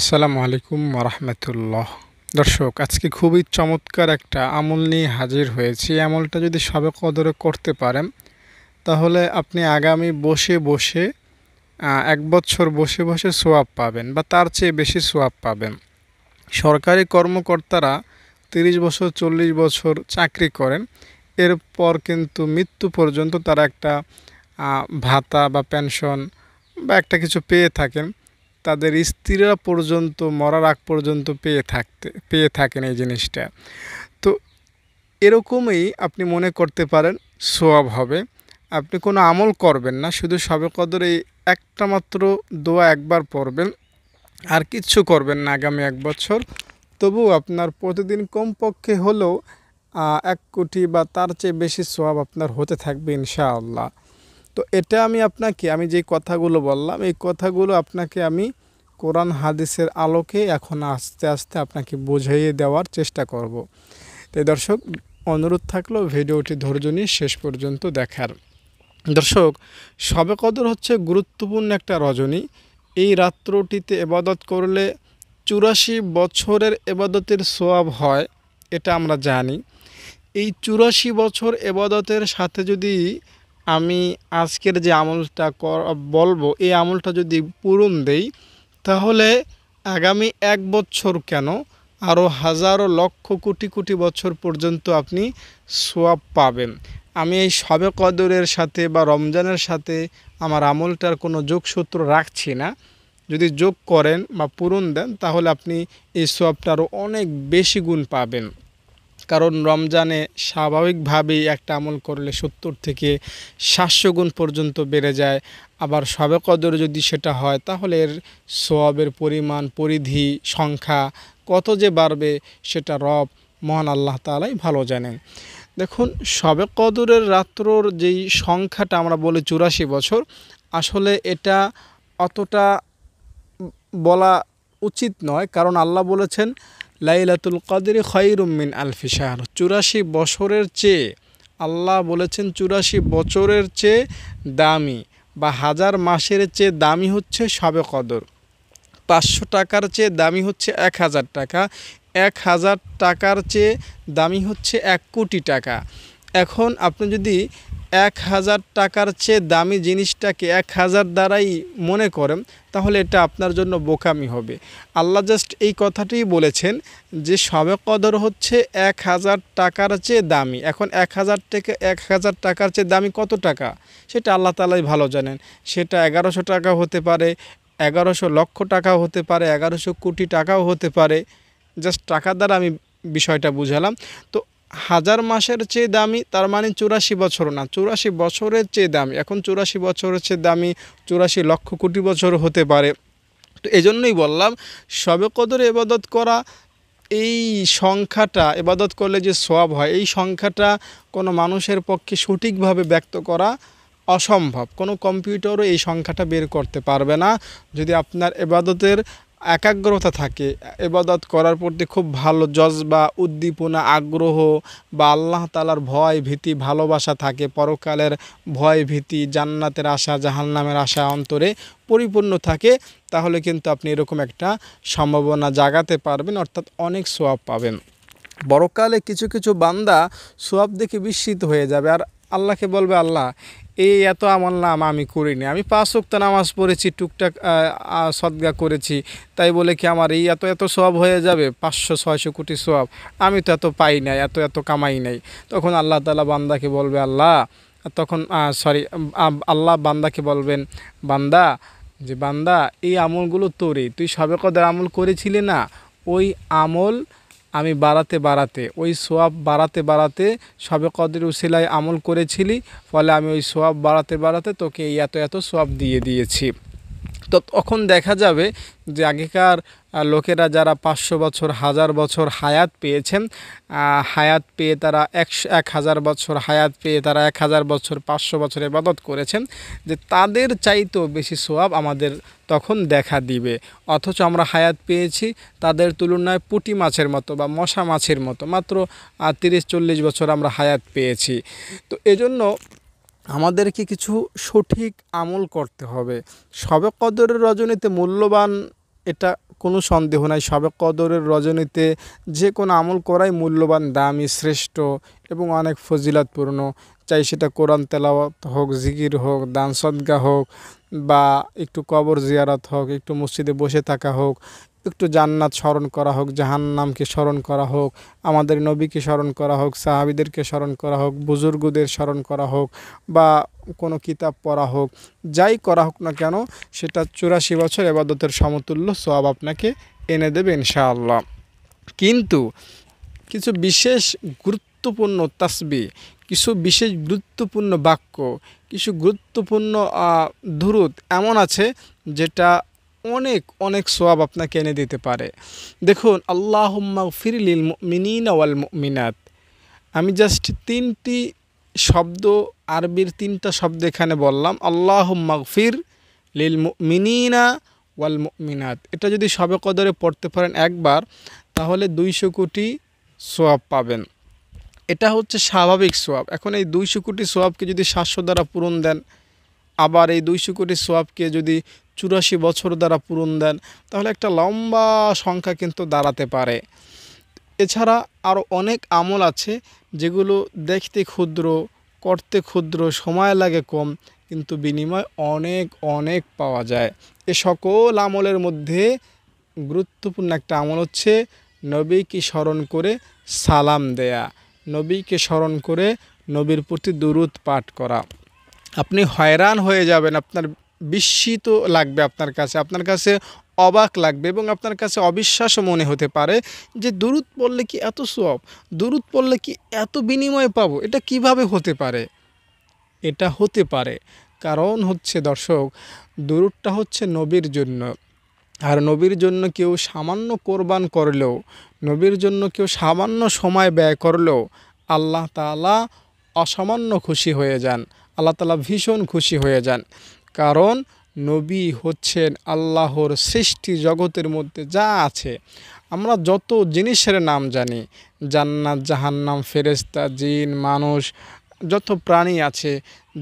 আসসালামু আলাইকুম রহমতুল্লাহ দর্শক আজকে খুবই চমৎকার একটা আমল নিয়ে হাজির হয়েছি আমলটা যদি সবে কদরে করতে পারেন তাহলে আপনি আগামী বসে বসে এক বছর বসে বসে সোয়াব পাবেন বা তার চেয়ে বেশি সোয়াব পাবেন সরকারি কর্মকর্তারা তিরিশ বছর চল্লিশ বছর চাকরি করেন এরপর কিন্তু মৃত্যু পর্যন্ত তারা একটা ভাতা বা পেনশন বা একটা কিছু পেয়ে থাকেন তাদের স্ত্রীরা পর্যন্ত মরার আগ পর্যন্ত পেয়ে থাকতে পেয়ে থাকেন এই জিনিসটা তো এরকমই আপনি মনে করতে পারেন সোয়াব হবে আপনি কোনো আমল করবেন না শুধু সবে কদর এই একটা মাত্র দোয়া একবার পড়বেন আর কিচ্ছু করবেন না আগামী এক বছর তবু আপনার প্রতিদিন কমপক্ষে হলেও এক কোটি বা তার চেয়ে বেশি সোয়াব আপনার হতে থাকবে ইনশাআল্লাহ তো এটা আমি আপনাকে আমি যে কথাগুলো বললাম এই কথাগুলো আপনাকে আমি কোরআন হাদিসের আলোকে এখন আস্তে আস্তে আপনাকে বোঝাইয়ে দেওয়ার চেষ্টা করব। তাই দর্শক অনুরোধ থাকলো ভিডিওটি ধৈর্য নিয়ে শেষ পর্যন্ত দেখার দর্শক সবে কদর হচ্ছে গুরুত্বপূর্ণ একটা রজনী এই রাত্রটিতে এবাদত করলে চুরাশি বছরের এবাদতের সোয়াব হয় এটা আমরা জানি এই চুরাশি বছর এবাদতের সাথে যদি আমি আজকের যে আমলটা বলবো এই আমলটা যদি পূরণ দেই তাহলে আগামী এক বছর কেন আরও হাজারো লক্ষ কোটি কোটি বছর পর্যন্ত আপনি সোয়াব পাবেন আমি এই সবে কদরের সাথে বা রমজানের সাথে আমার আমলটার কোনো যোগসূত্র রাখছি না যদি যোগ করেন বা পূরণ দেন তাহলে আপনি এই সোয়াবটা আরও অনেক বেশি গুণ পাবেন কারণ রমজানে স্বাভাবিকভাবেই একটা আমল করলে সত্তর থেকে সাতশো গুণ পর্যন্ত বেড়ে যায় আবার সবে কদর যদি সেটা হয় তাহলে এর সোয়াবের পরিমাণ পরিধি সংখ্যা কত যে বাড়বে সেটা রব মহান আল্লাহ তালাই ভালো জানেন দেখুন সবে কদরের রাত্রর যেই সংখ্যাটা আমরা বলি চুরাশি বছর আসলে এটা অতটা বলা উচিত নয় কারণ আল্লাহ বলেছেন লাইলাতুল কদরি খয়রুমিন আলফিসার চুরাশি বছরের চেয়ে আল্লাহ বলেছেন চুরাশি বছরের চেয়ে দামি বা হাজার মাসের চেয়ে দামি হচ্ছে সবে কদর পাঁচশো টাকার চেয়ে দামি হচ্ছে এক হাজার টাকা এক হাজার টাকার চেয়ে দামি হচ্ছে এক কোটি টাকা এখন আপনি যদি এক হাজার টাকার চেয়ে দামি জিনিসটাকে এক হাজার দ্বারাই মনে করেন তাহলে এটা আপনার জন্য বোকামি হবে আল্লাহ জাস্ট এই কথাটি বলেছেন যে সবে কদর হচ্ছে এক হাজার টাকার চেয়ে দামি এখন এক হাজার থেকে এক হাজার টাকার চেয়ে দামি কত টাকা সেটা আল্লাহ তালাই ভালো জানেন সেটা এগারোশো টাকা হতে পারে এগারোশো লক্ষ টাকা হতে পারে এগারোশো কোটি টাকাও হতে পারে জাস্ট টাকা দ্বারা আমি বিষয়টা বুঝালাম তো হাজার মাসের চেয়ে দামি তার মানে চুরাশি বছর না চুরাশি বছরের চেয়ে দামি এখন চুরাশি বছরের চেয়ে দামি চুরাশি লক্ষ কোটি বছর হতে পারে তো এই জন্যই বললাম সবে কদর এবাদত করা এই সংখ্যাটা এবাদত করলে যে সব হয় এই সংখ্যাটা কোনো মানুষের পক্ষে সঠিকভাবে ব্যক্ত করা অসম্ভব কোনো কম্পিউটারও এই সংখ্যাটা বের করতে পারবে না যদি আপনার এবাদতের একাগ্রতা থাকে এবাদত করার প্রতি খুব ভালো জজবা উদ্দীপনা আগ্রহ বা আল্লাহ তালার ভয় ভীতি ভালোবাসা থাকে পরকালের ভয় ভীতি জান্নাতের আশা জাহান্নামের আশা অন্তরে পরিপূর্ণ থাকে তাহলে কিন্তু আপনি এরকম একটা সম্ভাবনা জাগাতে পারবেন অর্থাৎ অনেক সোয়াব পাবেন বড়কালে কিছু কিছু বান্দা সোয়াব দেখে বিস্মিত হয়ে যাবে আর আল্লাহকে বলবে আল্লাহ এই এত আমার নাম আমি করিনি আমি পাঁচ উক্ত নামাজ পড়েছি টুকটাক সদ্গা করেছি তাই বলে কি আমার এই এত এত সব হয়ে যাবে পাঁচশো ছয়শো কোটি সব আমি তো এত পাই নাই এত এত কামাই নাই তখন আল্লাহ তালা বান্দাকে বলবে আল্লাহ তখন সরি আল্লাহ বান্দাকে বলবেন বান্দা যে বান্দা এই আমলগুলো তোরে তুই সবে কদের আমল করেছিলি না ওই আমল আমি বাড়াতে বাড়াতে ওই সোয়াব বাড়াতে বাড়াতে সবে কদের উশিলায় আমল করেছিলি ফলে আমি ওই সোয়াব বাড়াতে বাড়াতে তোকে এই এত এত সোয়াব দিয়ে দিয়েছি তো তখন দেখা যাবে যে আগেকার লোকেরা যারা পাঁচশো বছর হাজার বছর হায়াত পেয়েছেন হায়াত পেয়ে তারা একশো এক হাজার বছর হায়াত পেয়ে তারা এক হাজার বছর পাঁচশো বছর এবাদত করেছেন যে তাদের চাইতেও বেশি সোয়াব আমাদের তখন দেখা দিবে অথচ আমরা হায়াত পেয়েছি তাদের তুলনায় পুটি মাছের মতো বা মশা মাছের মতো মাত্র তিরিশ চল্লিশ বছর আমরা হায়াত পেয়েছি তো এজন্য আমাদেরকে কিছু সঠিক আমল করতে হবে সবে কদরের রজনীতে মূল্যবান এটা কোনো সন্দেহ নাই সবে কদরের রজনীতে যে কোনো আমল করাই মূল্যবান দামি শ্রেষ্ঠ এবং অনেক ফজিলাতপূর্ণ চাই সেটা কোরআন তেলাওয়াত হোক জিকির হোক দান সদ্গা হোক বা একটু কবর জিয়ারাত হোক একটু মসজিদে বসে থাকা হোক একটু জান্নাত স্মরণ করা হোক জাহান্নামকে স্মরণ করা হোক আমাদের নবীকে স্মরণ করা হোক সাহাবিদেরকে স্মরণ করা হোক বুজুর্গদের স্মরণ করা হোক বা কোনো কিতাব পড়া হোক যাই করা হোক না কেন সেটা চুরাশি বছর এবাদতের সমতুল্য সব আপনাকে এনে দেবে ইনশাআল্লাহ কিন্তু কিছু বিশেষ গুরুত্বপূর্ণ তাসবি কিছু বিশেষ গুরুত্বপূর্ণ বাক্য কিছু গুরুত্বপূর্ণ দুরুত এমন আছে যেটা অনেক অনেক সোয়াব আপনাকে এনে দিতে পারে দেখুন আল্লাহম্মা ফিরিলিল মিনিন ওয়াল মিনাত আমি জাস্ট তিনটি শব্দ আরবির তিনটা শব্দ এখানে বললাম আল্লাহ মাগফির লিল মিনিনা ওয়াল মিনাত এটা যদি সবে কদরে পড়তে পারেন একবার তাহলে দুইশো কোটি সোয়াব পাবেন এটা হচ্ছে স্বাভাবিক সোয়াব এখন এই দুইশো কোটি সোয়াবকে যদি সাতশো দ্বারা পূরণ দেন আবার এই দুইশো কোটি সোয়াবকে যদি চুরাশি বছর দ্বারা পূরণ দেন তাহলে একটা লম্বা সংখ্যা কিন্তু দাঁড়াতে পারে এছাড়া আরও অনেক আমল আছে যেগুলো দেখতে ক্ষুদ্র করতে ক্ষুদ্র সময় লাগে কম কিন্তু বিনিময় অনেক অনেক পাওয়া যায় এ সকল আমলের মধ্যে গুরুত্বপূর্ণ একটা আমল হচ্ছে নবীকে স্মরণ করে সালাম দেয়া নবীকে স্মরণ করে নবীর প্রতি দুরুদ পাঠ করা আপনি হয়রান হয়ে যাবেন আপনার বিস্মিত লাগবে আপনার কাছে আপনার কাছে অবাক লাগবে এবং আপনার কাছে অবিশ্বাসও মনে হতে পারে যে দূরত পড়লে কি এত সব দূরত পড়লে কি এত বিনিময় পাব এটা কিভাবে হতে পারে এটা হতে পারে কারণ হচ্ছে দর্শক দূরটা হচ্ছে নবীর জন্য আর নবীর জন্য কেউ সামান্য কোরবান করলেও নবীর জন্য কেউ সামান্য সময় ব্যয় করলেও আল্লাহ তালা অসামান্য খুশি হয়ে যান আল্লাহ তালা ভীষণ খুশি হয়ে যান কারণ নবী হচ্ছেন আল্লাহর সৃষ্টি জগতের মধ্যে যা আছে আমরা যত জিনিসের নাম জানি জান্নাত জাহান্নাম ফেরেস্তা জিন মানুষ যত প্রাণী আছে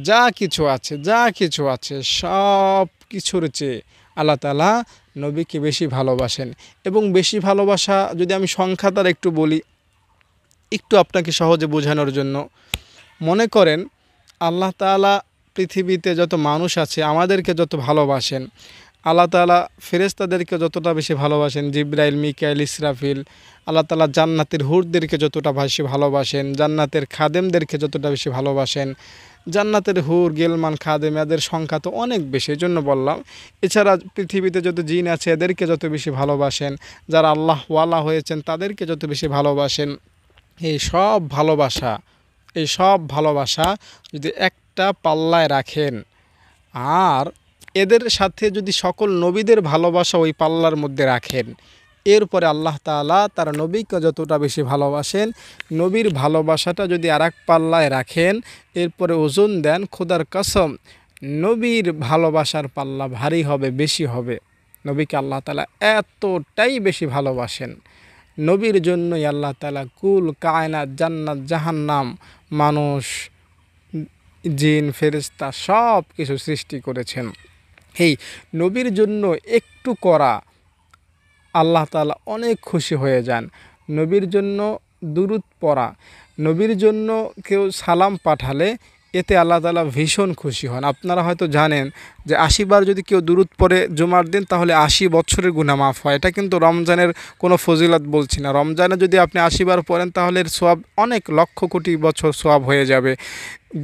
যা কিছু আছে যা কিছু আছে সব কিছুর চেয়ে আল্লাহ তালা নবীকে বেশি ভালোবাসেন এবং বেশি ভালোবাসা যদি আমি সংখ্যা তার একটু বলি একটু আপনাকে সহজে বোঝানোর জন্য মনে করেন আল্লাহ তালা পৃথিবীতে যত মানুষ আছে আমাদেরকে যত ভালোবাসেন আল্লাহ তালা ফেরেস্তাদেরকে যতটা বেশি ভালোবাসেন জিব্রাইল মিকাইল ইসরাফিল আল্লাহ তালা জান্নাতের হুরদেরকে যতটা বেশি ভালোবাসেন জান্নাতের খাদেমদেরকে যতটা বেশি ভালোবাসেন জান্নাতের হুর গেলমান খাদেম এদের সংখ্যা তো অনেক বেশি এই জন্য বললাম এছাড়া পৃথিবীতে যত জিন আছে এদেরকে যত বেশি ভালোবাসেন যারা আল্লাহ ওয়ালা হয়েছেন তাদেরকে যত বেশি ভালোবাসেন এই সব ভালোবাসা এই সব ভালোবাসা যদি একটা পাল্লায় রাখেন আর এদের সাথে যদি সকল নবীদের ভালোবাসা ওই পাল্লার মধ্যে রাখেন এরপরে আল্লাহ তালা তার নবীকে যতটা বেশি ভালোবাসেন নবীর ভালোবাসাটা যদি আর পাল্লায় রাখেন এরপরে ওজন দেন খোদার কসম নবীর ভালোবাসার পাল্লা ভারী হবে বেশি হবে নবীকে আল্লাহ তালা এতটাই বেশি ভালোবাসেন নবীর জন্যই আল্লাহ তালা কুল কায়না জান্নাত জাহান্নাম মানুষ জিন ফেরিস্তা সব কিছু সৃষ্টি করেছেন এই নবীর জন্য একটু করা আল্লাহ তালা অনেক খুশি হয়ে যান নবীর জন্য দুরুদ পড়া নবীর জন্য কেউ সালাম পাঠালে এতে আল্লাহ তালা ভীষণ খুশি হন আপনারা হয়তো জানেন যে আশিবার যদি কেউ দূরত পরে জুমার দিন তাহলে আশি বছরের গুণা মাফ হয় এটা কিন্তু রমজানের কোনো ফজিলত বলছি না রমজানে যদি আপনি আশিবার পড়েন তাহলে এর সোয়াব অনেক লক্ষ কোটি বছর সোয়াব হয়ে যাবে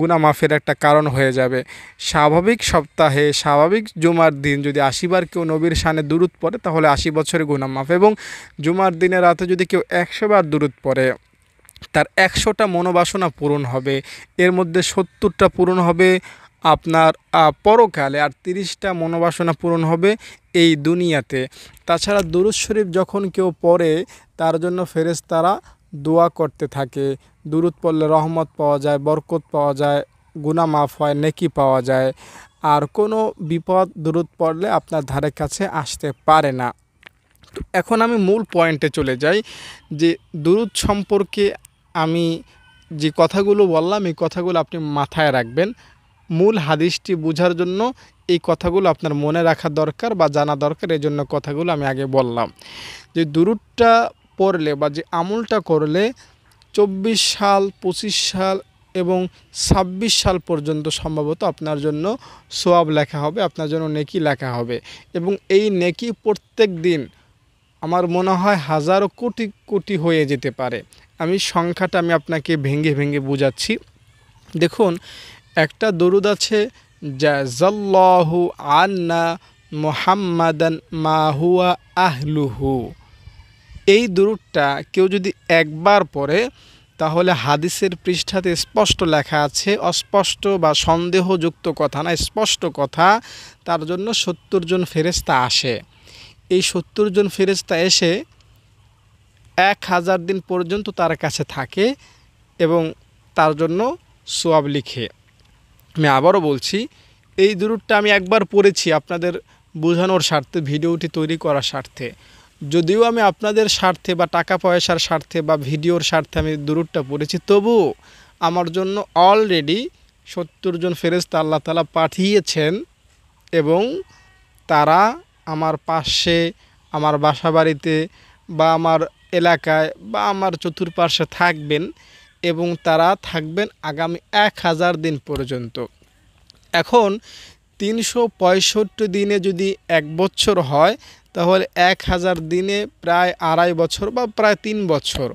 গুণা মাফের একটা কারণ হয়ে যাবে স্বাভাবিক সপ্তাহে স্বাভাবিক জুমার দিন যদি আশিবার কেউ নবীর সানে দূরত পড়ে তাহলে আশি বছরের গুণা মাফ এবং জুমার দিনে রাতে যদি কেউ একশোবার দূরত পড়ে তার একশোটা মনোবাসনা পূরণ হবে এর মধ্যে সত্তরটা পূরণ হবে আপনার পরকালে আর তিরিশটা মনোবাসনা পূরণ হবে এই দুনিয়াতে তাছাড়া দুরুজ শরীফ যখন কেউ পড়ে তার জন্য ফেরেশতারা দোয়া করতে থাকে দুরুদ পড়লে রহমত পাওয়া যায় বরকত পাওয়া যায় গুণা মাফ হয় নেকি পাওয়া যায় আর কোনো বিপদ দূরত পড়লে আপনার ধারে কাছে আসতে পারে না এখন আমি মূল পয়েন্টে চলে যাই যে দুরুদ সম্পর্কে আমি যে কথাগুলো বললাম এই কথাগুলো আপনি মাথায় রাখবেন মূল হাদিসটি বোঝার জন্য এই কথাগুলো আপনার মনে রাখা দরকার বা জানা দরকার এই জন্য কথাগুলো আমি আগে বললাম যে দুরুদটা পড়লে বা যে আমলটা করলে চব্বিশ সাল পঁচিশ সাল এবং ছাব্বিশ সাল পর্যন্ত সম্ভবত আপনার জন্য সোয়াব লেখা হবে আপনার জন্য নেকি লেখা হবে এবং এই নেকি প্রত্যেক দিন আমার মনে হয় হাজারো কোটি কোটি হয়ে যেতে পারে আমি সংখ্যাটা আমি আপনাকে ভেঙে ভেঙে বোঝাচ্ছি দেখুন একটা দরুদ আছে যা জল্লাহু আন্না মোহাম্মাদান মাহুয়া আহলুহু এই দরুদটা কেউ যদি একবার পড়ে তাহলে হাদিসের পৃষ্ঠাতে স্পষ্ট লেখা আছে অস্পষ্ট বা সন্দেহযুক্ত কথা না স্পষ্ট কথা তার জন্য সত্তর জন ফেরেস্তা আসে এই সত্তর জন ফেরেস্তা এসে এক হাজার দিন পর্যন্ত তার কাছে থাকে এবং তার জন্য সোয়াব লিখে আমি আবারও বলছি এই দুরুদটা আমি একবার পড়েছি আপনাদের বোঝানোর স্বার্থে ভিডিওটি তৈরি করার স্বার্থে যদিও আমি আপনাদের স্বার্থে বা টাকা পয়সার স্বার্থে বা ভিডিওর স্বার্থে আমি দুরুদটা পড়েছি তবুও আমার জন্য অলরেডি সত্তর জন ফেরেস্তা আল্লাহ তালা পাঠিয়েছেন এবং তারা আমার পাশে আমার বাসা বাড়িতে বা আমার এলাকায় বা আমার চতুর্পার্শ্বে থাকবেন এবং তারা থাকবেন আগামী এক হাজার দিন পর্যন্ত এখন তিনশো পঁয়ষট্টি দিনে যদি এক বছর হয় তাহলে এক হাজার দিনে প্রায় আড়াই বছর বা প্রায় তিন বছর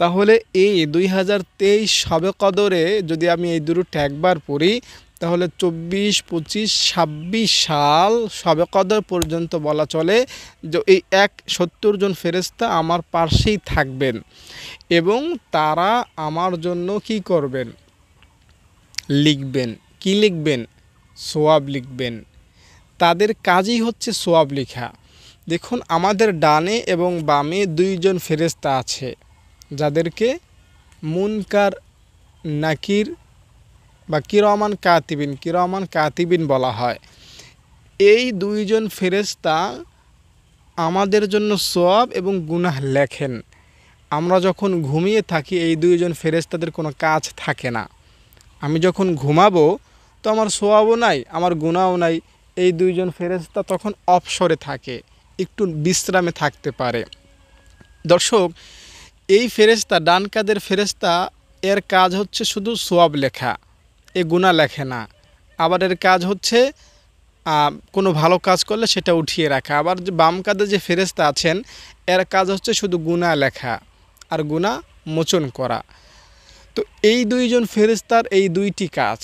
তাহলে এই দুই হাজার তেইশ সবে কদরে যদি আমি এই দুটো একবার পড়ি তাহলে চব্বিশ পঁচিশ ছাব্বিশ সাল সবে কদর পর্যন্ত বলা চলে যে এই এক সত্তর জন ফেরেস্তা আমার পাশেই থাকবেন এবং তারা আমার জন্য কি করবেন লিখবেন কি লিখবেন সোয়াব লিখবেন তাদের কাজই হচ্ছে সোয়াব লেখা দেখুন আমাদের ডানে এবং বামে দুইজন ফেরেস্তা আছে যাদেরকে মুনকার নাকির বা কিরমান কাতিবিন কিরমান কাতিবিন বলা হয় এই দুইজন ফেরেস্তা আমাদের জন্য সব এবং গুনাহ লেখেন আমরা যখন ঘুমিয়ে থাকি এই দুইজন ফেরেস্তাদের কোনো কাজ থাকে না আমি যখন ঘুমাবো তো আমার সোয়াবও নাই আমার গুণাও নাই এই দুইজন ফেরেস্তা তখন অপসরে থাকে একটু বিশ্রামে থাকতে পারে দর্শক এই ফেরেস্তা ডান কাদের ফেরেস্তা এর কাজ হচ্ছে শুধু সোয়াব লেখা এ গুণা লেখে না আবার এর কাজ হচ্ছে কোনো ভালো কাজ করলে সেটা উঠিয়ে রাখা আবার যে বাম কাঁধে যে ফেরেস্তা আছেন এর কাজ হচ্ছে শুধু গুণা লেখা আর গুণা মোচন করা তো এই দুইজন ফেরেস্তার এই দুইটি কাজ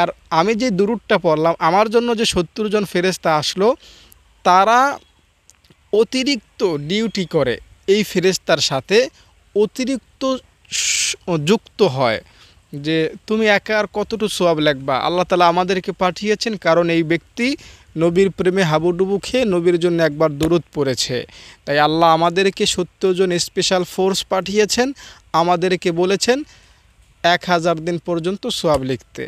আর আমি যে দুরুদটা পড়লাম আমার জন্য যে সত্তর জন ফেরেস্তা আসলো তারা অতিরিক্ত ডিউটি করে এই ফেরেস্তার সাথে অতিরিক্ত যুক্ত হয় যে তুমি একা আর কতটুকু সোয়াব লাগবা আল্লাহ তালা আমাদেরকে পাঠিয়েছেন কারণ এই ব্যক্তি নবীর প্রেমে হাবুডুবু খেয়ে নবীর জন্য একবার দূরত পড়েছে তাই আল্লাহ আমাদেরকে সত্তরজন স্পেশাল ফোর্স পাঠিয়েছেন আমাদেরকে বলেছেন এক হাজার দিন পর্যন্ত সোয়াব লিখতে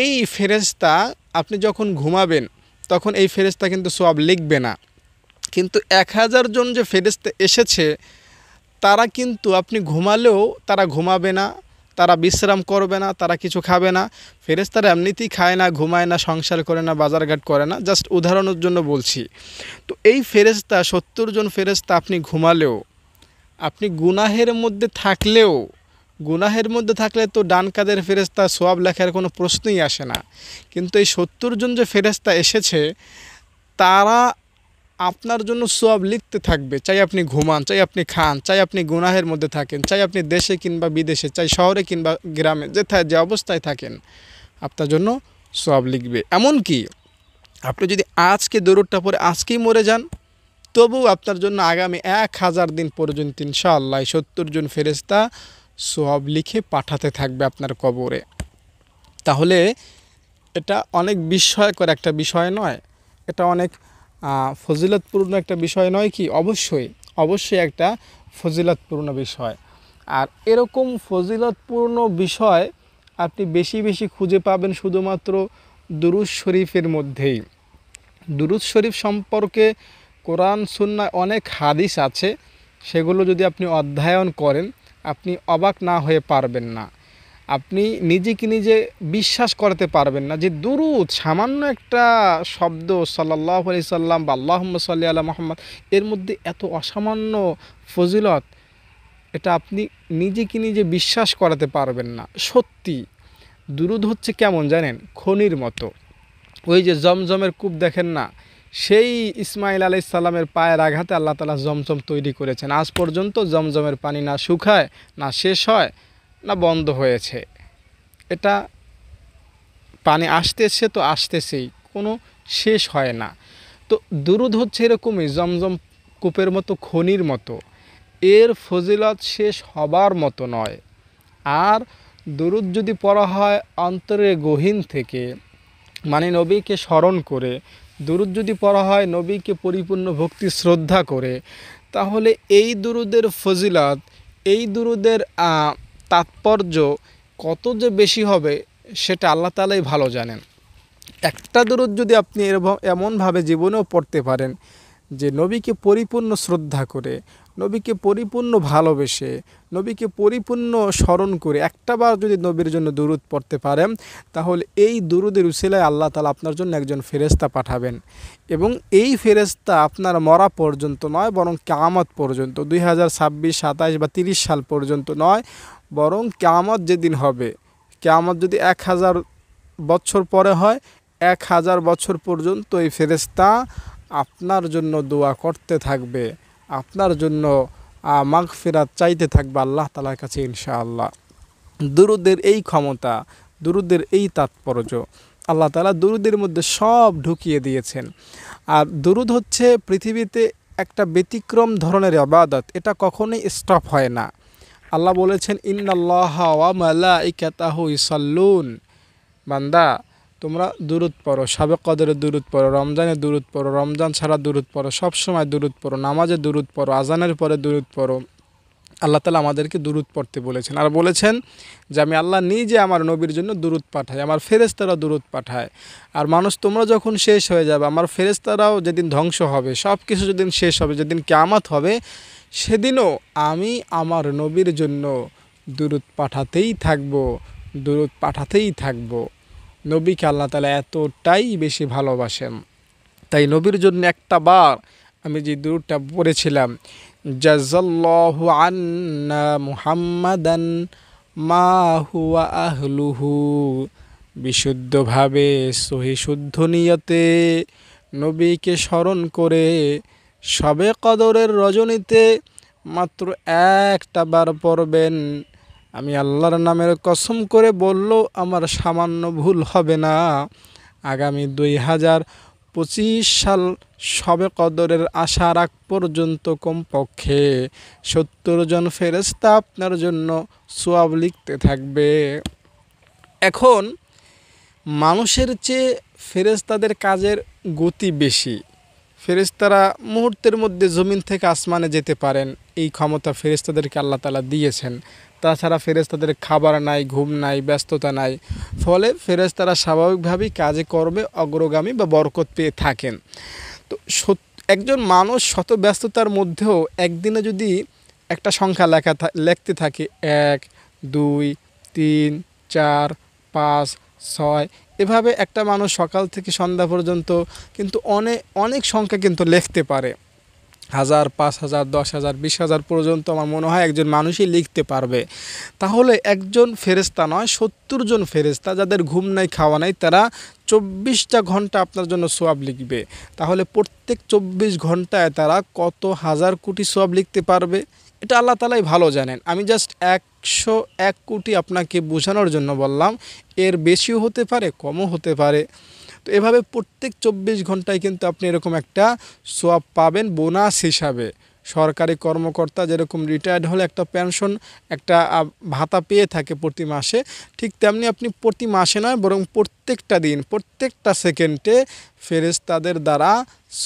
এই ফেরেস্তা আপনি যখন ঘুমাবেন তখন এই ফেরেস্তা কিন্তু সোয়াব লিখবে না কিন্তু এক হাজার জন যে ফেরেস্তা এসেছে তারা কিন্তু আপনি ঘুমালেও তারা ঘুমাবে না তারা বিশ্রাম করবে না তারা কিছু খাবে না ফেরেস্তারা এমনিতেই খায় না ঘুমায় না সংসার করে না বাজারঘাট করে না জাস্ট উদাহরণের জন্য বলছি তো এই ফেরেস্তা সত্তর জন ফেরেস্তা আপনি ঘুমালেও আপনি গুনাহের মধ্যে থাকলেও গুনাহের মধ্যে থাকলে তো ডান কাদের ফেরেস্তা সোয়াব লেখার কোনো প্রশ্নই আসে না কিন্তু এই সত্তর জন যে ফেরেস্তা এসেছে তারা আপনার জন্য সব লিখতে থাকবে চাই আপনি ঘুমান চাই আপনি খান চাই আপনি গুনাহের মধ্যে থাকেন চাই আপনি দেশে কিংবা বিদেশে চাই শহরে কিংবা গ্রামে যেথায় যে অবস্থায় থাকেন আপনার জন্য সব লিখবে এমন কি আপনি যদি আজকে দৌড়টা পরে আজকেই মরে যান তবুও আপনার জন্য আগামী এক হাজার দিন পর্যন্ত ইনশাআল্লাহ সত্তর জন ফেরেস্তা সব লিখে পাঠাতে থাকবে আপনার কবরে তাহলে এটা অনেক বিস্ময়কর একটা বিষয় নয় এটা অনেক ফজিলতপূর্ণ একটা বিষয় নয় কি অবশ্যই অবশ্যই একটা ফজিলতপূর্ণ বিষয় আর এরকম ফজিলতপূর্ণ বিষয় আপনি বেশি বেশি খুঁজে পাবেন শুধুমাত্র দুরুজ শরীফের মধ্যেই দুরুজ শরীফ সম্পর্কে কোরআন সুন্নায় অনেক হাদিস আছে সেগুলো যদি আপনি অধ্যয়ন করেন আপনি অবাক না হয়ে পারবেন না আপনি নিজেকে নিজে বিশ্বাস করতে পারবেন না যে দুরুদ সামান্য একটা শব্দ সাল্লাহ আলি সাল্লাম বা আল্লাহ সাল্লি আল্লাহ মোহাম্মদ এর মধ্যে এত অসামান্য ফজিলত এটা আপনি নিজেকে নিজে বিশ্বাস করাতে পারবেন না সত্যি দুরুদ হচ্ছে কেমন জানেন খনির মতো ওই যে জমজমের কূপ দেখেন না সেই ইসমাইল আলি সাল্লামের পায়ের আঘাতে আল্লাহ তালা জমজম তৈরি করেছেন আজ পর্যন্ত জমজমের পানি না শুকায় না শেষ হয় না বন্ধ হয়েছে এটা পানি আসতেছে তো আসতেছেই কোনো শেষ হয় না তো দুরুদ হচ্ছে এরকমই জমজম কূপের মতো খনির মতো এর ফজিলত শেষ হবার মতো নয় আর দুরুদ যদি পড়া হয় অন্তরে গহীন থেকে মানে নবীকে স্মরণ করে দুরুদ যদি পড়া হয় নবীকে পরিপূর্ণ ভক্তি শ্রদ্ধা করে তাহলে এই দুরুদের ফজিলত এই দুরুদের তাৎপর্য কত যে বেশি হবে সেটা আল্লাহ তালাই ভালো জানেন একটা দরদ যদি আপনি এরকম এমনভাবে জীবনেও পড়তে পারেন যে নবীকে পরিপূর্ণ শ্রদ্ধা করে নবীকে পরিপূর্ণ ভালোবেসে নবীকে পরিপূর্ণ স্মরণ করে একটাবার যদি নবীর জন্য দুরুদ পড়তে পারেন তাহলে এই দুরুদের উশিলায় আল্লাহ তালা আপনার জন্য একজন ফেরেস্তা পাঠাবেন এবং এই ফেরেস্তা আপনার মরা পর্যন্ত নয় বরং কামত পর্যন্ত দুই হাজার ছাব্বিশ সাতাইশ বা তিরিশ সাল পর্যন্ত নয় বরং কেয়ামত যেদিন হবে কেয়ামত যদি এক হাজার বছর পরে হয় এক হাজার বছর পর্যন্ত এই ফেরেস্তা আপনার জন্য দোয়া করতে থাকবে আপনার জন্য মাঘ ফেরাত চাইতে থাকবে আল্লাহ তালার কাছে ইনশাআল্লাহ দুরুদের এই ক্ষমতা দুরুদের এই তাৎপর্য আল্লাহ তালা দুরুদের মধ্যে সব ঢুকিয়ে দিয়েছেন আর দুরুদ হচ্ছে পৃথিবীতে একটা ব্যতিক্রম ধরনের আবাদত এটা কখনোই স্টপ হয় না আল্লাহ বলেছেন ইন্দাল্লাহাল্লুন বান্দা তোমরা দূরত পড়ো সাবেক কদরে দূরত পড়ো রমজানে দূরত পড়ো রমজান ছাড়া দূরত পড়ো সবসময় দূরত পড়ো নামাজে দূরত পড়ো আজানের পরে দূরত পড়ো আল্লাহ তালা আমাদেরকে দূরত পড়তে বলেছেন আর বলেছেন যে আমি আল্লাহ নিজে আমার নবীর জন্য দূরত পাঠাই আমার ফেরেস্তারা দূরত পাঠায় আর মানুষ তোমরা যখন শেষ হয়ে যাবে আমার ফেরেস্তারাও যেদিন ধ্বংস হবে সব কিছু যেদিন শেষ হবে যেদিন ক্যামাত হবে সেদিনও আমি আমার নবীর জন্য দূরত পাঠাতেই থাকব দূরত পাঠাতেই থাকব নবীকে আল্লাহ তালা এতটাই বেশি ভালোবাসেন তাই নবীর জন্য একটা বার আমি যে দূরটা পড়েছিলাম জাজল্লাহ আন্না মুহাম্মাদান মা হুয়া আহলুহু বিশুদ্ধভাবে সহি শুদ্ধ নিয়তে নবীকে স্মরণ করে সবে কদরের রজনীতে মাত্র একটা বার পড়বেন আমি আল্লাহর নামের কসম করে বললেও আমার সামান্য ভুল হবে না আগামী দুই হাজার পঁচিশ সাল সবে কদরের আশার আগ পর্যন্ত কমপক্ষে সত্তর জন ফেরেস্তা আপনার জন্য সোয়াব লিখতে থাকবে এখন মানুষের চেয়ে ফেরেস্তাদের কাজের গতি বেশি ফেরেস্তারা মুহূর্তের মধ্যে জমিন থেকে আসমানে যেতে পারেন এই ক্ষমতা ফেরেস্তাদেরকে আল্লাহ তালা দিয়েছেন তাছাড়া ফেরেস্তাদের খাবার নাই ঘুম নাই ব্যস্ততা নাই ফলে ফেরেস্তারা স্বাভাবিকভাবেই কাজে কর্মে অগ্রগামী বা বরকত পেয়ে থাকেন তো একজন মানুষ শত ব্যস্ততার মধ্যেও একদিনে যদি একটা সংখ্যা লেখা লেখতে থাকে এক দুই তিন চার পাঁচ ছয় এভাবে একটা মানুষ সকাল থেকে সন্ধ্যা পর্যন্ত কিন্তু অনেক অনেক সংখ্যা কিন্তু লিখতে পারে হাজার পাঁচ হাজার দশ হাজার বিশ হাজার পর্যন্ত আমার মনে হয় একজন মানুষই লিখতে পারবে তাহলে একজন ফেরেস্তা নয় সত্তর জন ফেরেস্তা যাদের ঘুম নাই খাওয়া নাই তারা চব্বিশটা ঘন্টা আপনার জন্য সোয়াব লিখবে তাহলে প্রত্যেক চব্বিশ ঘন্টায় তারা কত হাজার কোটি সোয়াব লিখতে পারবে এটা আল্লাহ তালাই ভালো জানেন আমি জাস্ট একশো এক কোটি আপনাকে বোঝানোর জন্য বললাম এর বেশিও হতে পারে কমও হতে পারে তো এভাবে প্রত্যেক চব্বিশ ঘন্টায় কিন্তু আপনি এরকম একটা সোয়াব পাবেন বোনাস হিসাবে সরকারি কর্মকর্তা যেরকম রিটায়ার্ড হলে একটা পেনশন একটা ভাতা পেয়ে থাকে প্রতি মাসে ঠিক তেমনি আপনি প্রতি মাসে নয় বরং প্রত্যেকটা দিন প্রত্যেকটা সেকেন্ডে ফেরেস তাদের দ্বারা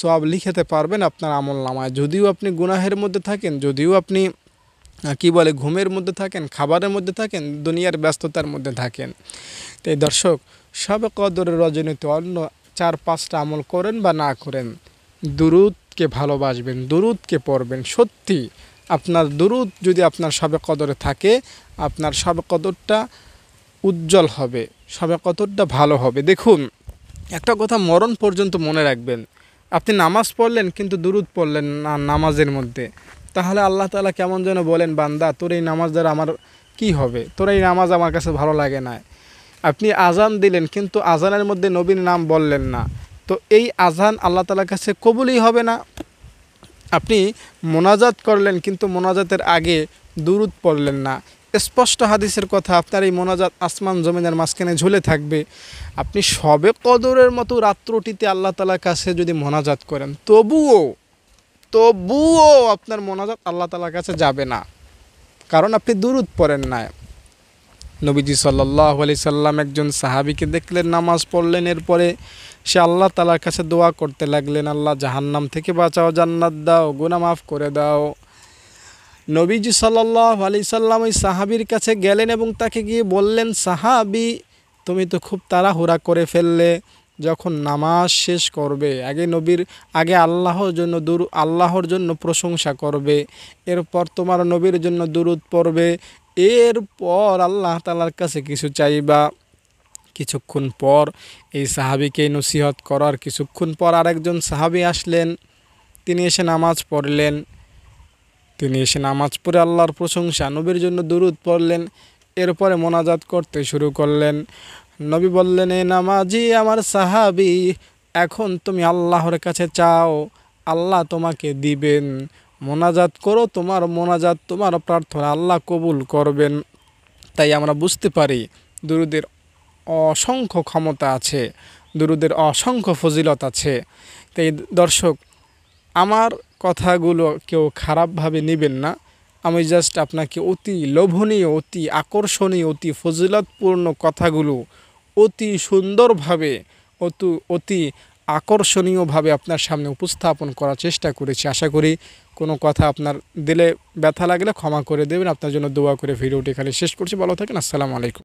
সব লিখেতে পারবেন আপনার আমল নামায় যদিও আপনি গুনাহের মধ্যে থাকেন যদিও আপনি কি বলে ঘুমের মধ্যে থাকেন খাবারের মধ্যে থাকেন দুনিয়ার ব্যস্ততার মধ্যে থাকেন তাই দর্শক সব কদরের রজনীতে অন্য চার পাঁচটা আমল করেন বা না করেন দুরুত দরুদকে ভালোবাসবেন দরুদকে পড়বেন সত্যি আপনার দরুদ যদি আপনার সবে কদরে থাকে আপনার সবে কদরটা উজ্জ্বল হবে সবে কদরটা ভালো হবে দেখুন একটা কথা মরণ পর্যন্ত মনে রাখবেন আপনি নামাজ পড়লেন কিন্তু দুরুদ পড়লেন না নামাজের মধ্যে তাহলে আল্লাহ তালা কেমন যেন বলেন বান্দা তোর এই নামাজ দ্বারা আমার কি হবে তোর এই নামাজ আমার কাছে ভালো লাগে না আপনি আজান দিলেন কিন্তু আজানের মধ্যে নবীর নাম বললেন না তো এই আজান আল্লাহ তালার কাছে কবুলই হবে না আপনি মোনাজাত করলেন কিন্তু মোনাজাতের আগে দুরুদ পড়লেন না স্পষ্ট হাদিসের কথা আপনার এই মোনাজাত আসমান জমিনের মাঝখানে ঝুলে থাকবে আপনি সবে কদরের মতো রাত্রটিতে আল্লাহ তালার কাছে যদি মোনাজাত করেন তবুও তবুও আপনার মোনাজাত আল্লাহ তালার কাছে যাবে না কারণ আপনি দুরুদ পড়েন না নবীজি সাল্লাহ আলি সাল্লাম একজন সাহাবিকে দেখলেন নামাজ পড়লেন এরপরে সে আল্লাহ তালার কাছে দোয়া করতে লাগলেন আল্লাহ জাহান্নাম থেকে বাঁচাও জান্নাত দাও গুনা মাফ করে দাও নবীজি সাল্লাহ আলি সাল্লাম ওই সাহাবির কাছে গেলেন এবং তাকে গিয়ে বললেন সাহাবি তুমি তো খুব তাড়াহুড়া করে ফেললে যখন নামাজ শেষ করবে আগে নবীর আগে আল্লাহর জন্য দুরু আল্লাহর জন্য প্রশংসা করবে এরপর তোমার নবীর জন্য দুরুদ পড়বে এরপর আল্লাহ তালার কাছে কিছু চাইবা কিছুক্ষণ পর এই সাহাবিকে নসিহত করার কিছুক্ষণ পর আরেকজন সাহাবি আসলেন তিনি এসে নামাজ পড়লেন তিনি এসে নামাজ পড়ে আল্লাহর প্রশংসা নবীর জন্য দূরত পড়লেন এরপরে মোনাজাত করতে শুরু করলেন নবী বললেন এ নামাজি আমার সাহাবি এখন তুমি আল্লাহর কাছে চাও আল্লাহ তোমাকে দিবেন মোনাজাত করো তোমার মোনাজাত তোমার প্রার্থনা আল্লাহ কবুল করবেন তাই আমরা বুঝতে পারি দুরুদের অসংখ্য ক্ষমতা আছে দুরুদের অসংখ্য ফজিলত আছে তাই দর্শক আমার কথাগুলো কেউ খারাপভাবে নেবেন না আমি জাস্ট আপনাকে অতি লোভনীয় অতি আকর্ষণীয় অতি ফজিলতপূর্ণ কথাগুলো অতি সুন্দরভাবে অতি অতি আকর্ষণীয়ভাবে আপনার সামনে উপস্থাপন করার চেষ্টা করেছি আশা করি কোনো কথা আপনার দিলে ব্যথা লাগলে ক্ষমা করে দেবেন আপনার জন্য দোয়া করে ভিডিওটি এখানে শেষ করছি ভালো থাকেন আসসালামু আলাইকুম